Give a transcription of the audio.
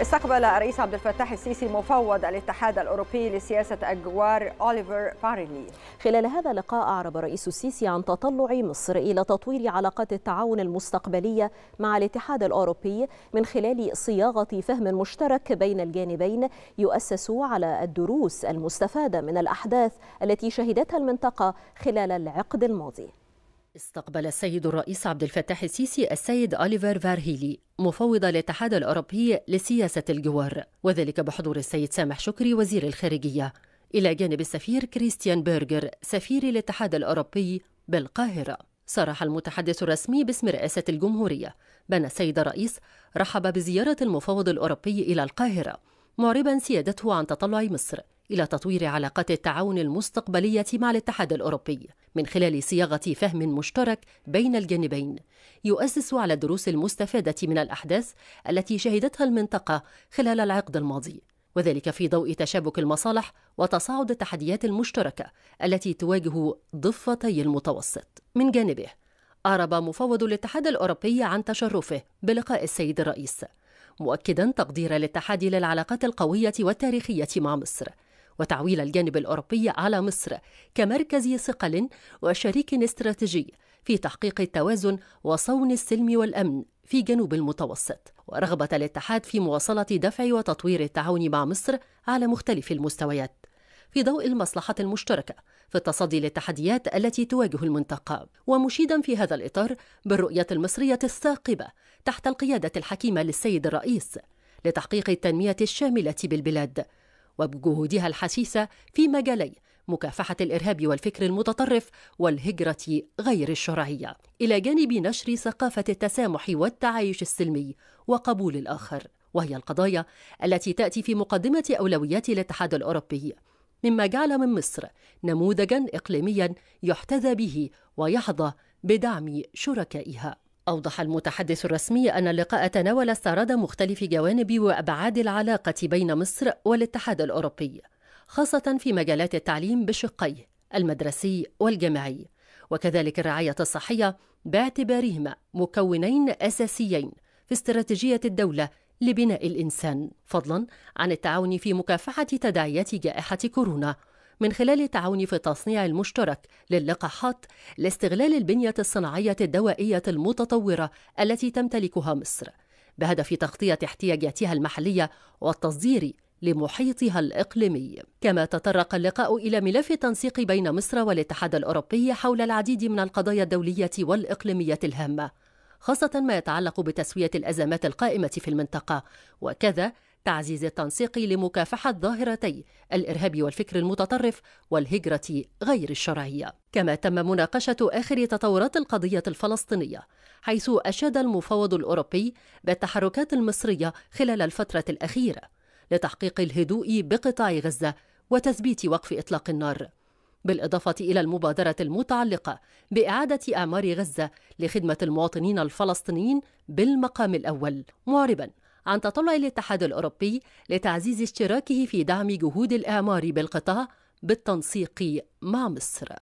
استقبل الرئيس عبد الفتاح السيسي مفوض الاتحاد الاوروبي لسياسه الجوار اوليفر فارلي خلال هذا اللقاء اعرب الرئيس السيسي عن تطلع مصر الى تطوير علاقات التعاون المستقبليه مع الاتحاد الاوروبي من خلال صياغه فهم مشترك بين الجانبين يؤسس على الدروس المستفاده من الاحداث التي شهدتها المنطقه خلال العقد الماضي. استقبل السيد الرئيس عبد الفتاح السيسي السيد أوليفر فارهيلي مفوض الاتحاد الأوروبي لسياسة الجوار وذلك بحضور السيد سامح شكري وزير الخارجية إلى جانب السفير كريستيان بيرجر سفير الاتحاد الأوروبي بالقاهرة صرح المتحدث الرسمي باسم رئاسة الجمهورية بأن السيد الرئيس رحب بزيارة المفوض الأوروبي إلى القاهرة معربا سيادته عن تطلع مصر إلى تطوير علاقات التعاون المستقبلية مع الاتحاد الأوروبي من خلال صياغة فهم مشترك بين الجانبين يؤسس على الدروس المستفادة من الأحداث التي شهدتها المنطقة خلال العقد الماضي وذلك في ضوء تشابك المصالح وتصاعد التحديات المشتركة التي تواجه ضفتي المتوسط. من جانبه، أعرب مفوض الاتحاد الأوروبي عن تشرفه بلقاء السيد الرئيس، مؤكدا تقدير الاتحاد للعلاقات القوية والتاريخية مع مصر، وتعويل الجانب الأوروبي على مصر كمركز ثقل وشريك استراتيجي في تحقيق التوازن وصون السلم والأمن في جنوب المتوسط ورغبة الاتحاد في مواصلة دفع وتطوير التعاون مع مصر على مختلف المستويات في ضوء المصلحة المشتركة في التصدي للتحديات التي تواجه المنطقة ومشيدا في هذا الإطار بالرؤية المصرية الثاقبة تحت القيادة الحكيمة للسيد الرئيس لتحقيق التنمية الشاملة بالبلاد وبجهودها الحثيثة في مجالي مكافحة الإرهاب والفكر المتطرف والهجرة غير الشرعية، إلى جانب نشر ثقافة التسامح والتعايش السلمي وقبول الآخر، وهي القضايا التي تأتي في مقدمة أولويات الاتحاد الأوروبي، مما جعل من مصر نموذجا إقليميا يحتذى به ويحظى بدعم شركائها. أوضح المتحدث الرسمي أن اللقاء تناول استعراض مختلف جوانب وأبعاد العلاقة بين مصر والاتحاد الأوروبي خاصة في مجالات التعليم بشقيه المدرسي والجامعي وكذلك الرعاية الصحية باعتبارهما مكونين أساسيين في استراتيجية الدولة لبناء الإنسان فضلا عن التعاون في مكافحة تداعيات جائحة كورونا من خلال التعاون في التصنيع المشترك للقاحات لاستغلال البنية الصناعية الدوائية المتطورة التي تمتلكها مصر بهدف تغطية احتياجاتها المحلية والتصدير لمحيطها الإقليمي كما تطرق اللقاء إلى ملف التنسيق بين مصر والاتحاد الأوروبي حول العديد من القضايا الدولية والإقليمية الهامة خاصة ما يتعلق بتسوية الأزمات القائمة في المنطقة وكذا تعزيز التنسيق لمكافحة ظاهرتي الإرهاب والفكر المتطرف والهجرة غير الشرعية كما تم مناقشة آخر تطورات القضية الفلسطينية حيث أشاد المفوض الأوروبي بالتحركات المصرية خلال الفترة الأخيرة لتحقيق الهدوء بقطاع غزة وتثبيت وقف إطلاق النار بالإضافة إلى المبادرة المتعلقة بإعادة أعمار غزة لخدمة المواطنين الفلسطينيين بالمقام الأول معربا عن تطلع الاتحاد الأوروبي لتعزيز اشتراكه في دعم جهود الإعمار بالقطاع بالتنسيق مع مصر